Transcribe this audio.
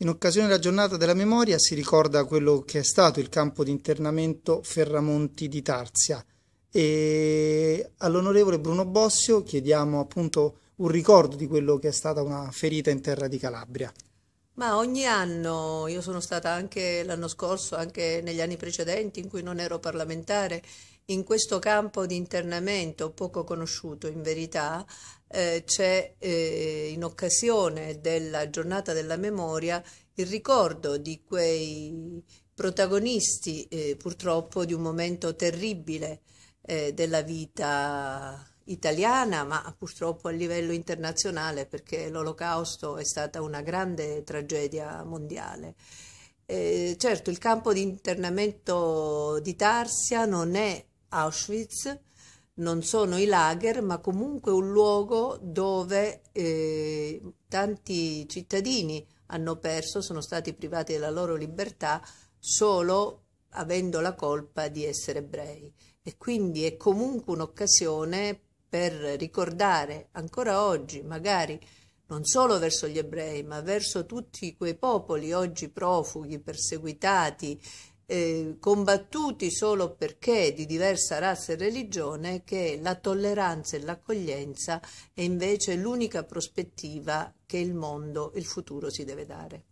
In occasione della giornata della memoria si ricorda quello che è stato il campo di internamento Ferramonti di Tarsia e all'onorevole Bruno Bossio chiediamo appunto un ricordo di quello che è stata una ferita in terra di Calabria. Ma ogni anno, io sono stata anche l'anno scorso, anche negli anni precedenti in cui non ero parlamentare, in questo campo di internamento poco conosciuto in verità, eh, c'è eh, in occasione della giornata della memoria il ricordo di quei protagonisti eh, purtroppo di un momento terribile eh, della vita italiana, ma purtroppo a livello internazionale perché l'olocausto è stata una grande tragedia mondiale. Eh, certo, il campo di internamento di Tarsia non è Auschwitz, non sono i lager, ma comunque un luogo dove eh, tanti cittadini hanno perso, sono stati privati della loro libertà solo avendo la colpa di essere ebrei. E quindi è comunque un'occasione per ricordare ancora oggi, magari non solo verso gli ebrei, ma verso tutti quei popoli oggi profughi, perseguitati, eh, combattuti solo perché di diversa razza e religione, che la tolleranza e l'accoglienza è invece l'unica prospettiva che il mondo, il futuro si deve dare.